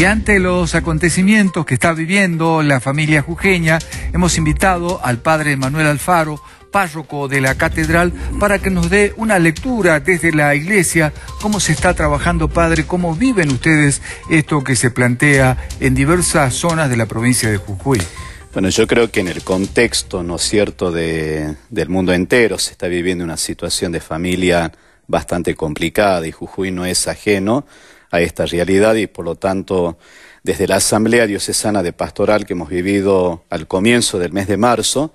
Y ante los acontecimientos que está viviendo la familia jujeña, hemos invitado al padre Manuel Alfaro, párroco de la catedral, para que nos dé una lectura desde la iglesia, cómo se está trabajando, padre, cómo viven ustedes esto que se plantea en diversas zonas de la provincia de Jujuy. Bueno, yo creo que en el contexto, ¿no es cierto?, del mundo entero se está viviendo una situación de familia bastante complicada y Jujuy no es ajeno a esta realidad y por lo tanto desde la Asamblea Diocesana de Pastoral que hemos vivido al comienzo del mes de marzo,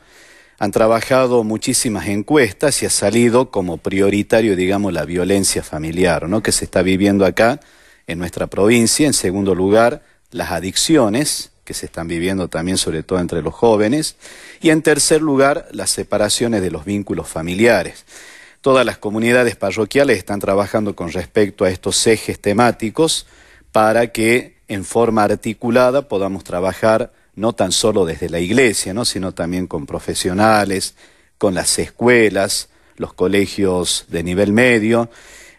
han trabajado muchísimas encuestas y ha salido como prioritario, digamos, la violencia familiar, ¿no? que se está viviendo acá en nuestra provincia. En segundo lugar, las adicciones que se están viviendo también, sobre todo entre los jóvenes. Y en tercer lugar, las separaciones de los vínculos familiares. Todas las comunidades parroquiales están trabajando con respecto a estos ejes temáticos para que en forma articulada podamos trabajar no tan solo desde la iglesia, ¿no? sino también con profesionales, con las escuelas, los colegios de nivel medio,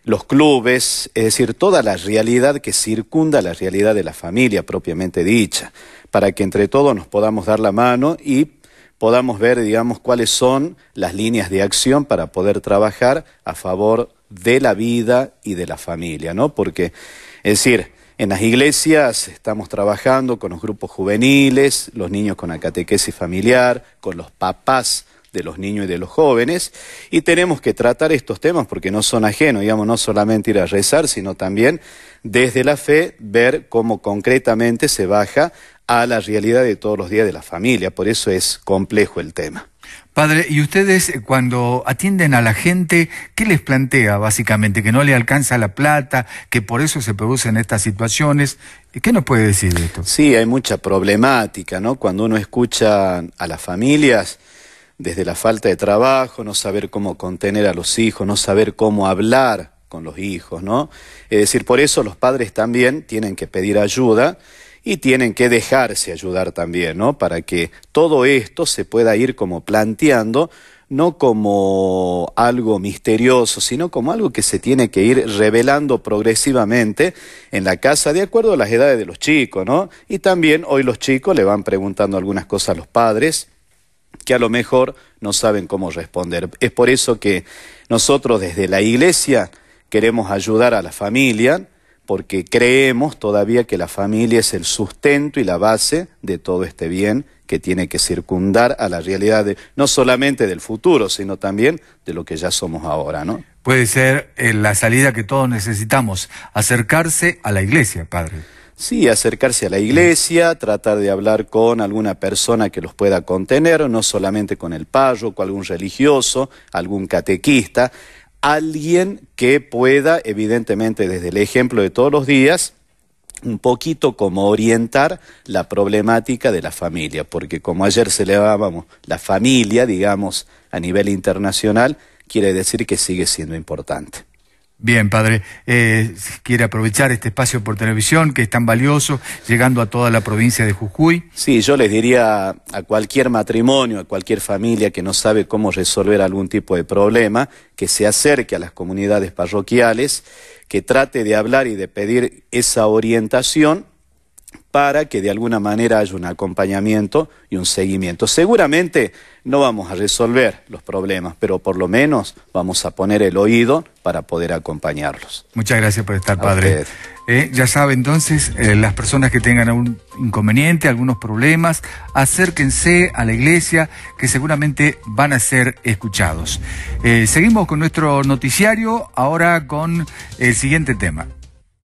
los clubes, es decir, toda la realidad que circunda la realidad de la familia propiamente dicha, para que entre todos nos podamos dar la mano y podamos ver, digamos, cuáles son las líneas de acción para poder trabajar a favor de la vida y de la familia, ¿no? Porque, es decir, en las iglesias estamos trabajando con los grupos juveniles, los niños con la catequesis familiar, con los papás de los niños y de los jóvenes, y tenemos que tratar estos temas porque no son ajenos, digamos, no solamente ir a rezar, sino también desde la fe ver cómo concretamente se baja a la realidad de todos los días de la familia. Por eso es complejo el tema. Padre, ¿y ustedes eh, cuando atienden a la gente, qué les plantea básicamente? ¿Que no le alcanza la plata? ¿Que por eso se producen estas situaciones? ¿Qué nos puede decir de esto? Sí, hay mucha problemática, ¿no? Cuando uno escucha a las familias, desde la falta de trabajo, no saber cómo contener a los hijos, no saber cómo hablar con los hijos, ¿no? Es decir, por eso los padres también tienen que pedir ayuda y tienen que dejarse ayudar también, ¿no? Para que todo esto se pueda ir como planteando, no como algo misterioso, sino como algo que se tiene que ir revelando progresivamente en la casa de acuerdo a las edades de los chicos, ¿no? Y también hoy los chicos le van preguntando algunas cosas a los padres que a lo mejor no saben cómo responder. Es por eso que nosotros desde la iglesia queremos ayudar a la familia, porque creemos todavía que la familia es el sustento y la base de todo este bien que tiene que circundar a la realidad no solamente del futuro, sino también de lo que ya somos ahora, ¿no? Puede ser eh, la salida que todos necesitamos, acercarse a la iglesia, padre. Sí, acercarse a la iglesia, tratar de hablar con alguna persona que los pueda contener, no solamente con el párroco, algún religioso, algún catequista alguien que pueda, evidentemente, desde el ejemplo de todos los días, un poquito como orientar la problemática de la familia, porque como ayer celebrábamos la familia, digamos, a nivel internacional, quiere decir que sigue siendo importante. Bien, padre. Eh, quiere aprovechar este espacio por televisión que es tan valioso, llegando a toda la provincia de Jujuy. Sí, yo les diría a cualquier matrimonio, a cualquier familia que no sabe cómo resolver algún tipo de problema, que se acerque a las comunidades parroquiales, que trate de hablar y de pedir esa orientación para que de alguna manera haya un acompañamiento y un seguimiento. Seguramente no vamos a resolver los problemas, pero por lo menos vamos a poner el oído para poder acompañarlos. Muchas gracias por estar, padre. Eh, ya sabe entonces, eh, las personas que tengan algún inconveniente, algunos problemas, acérquense a la iglesia que seguramente van a ser escuchados. Eh, seguimos con nuestro noticiario ahora con el siguiente tema.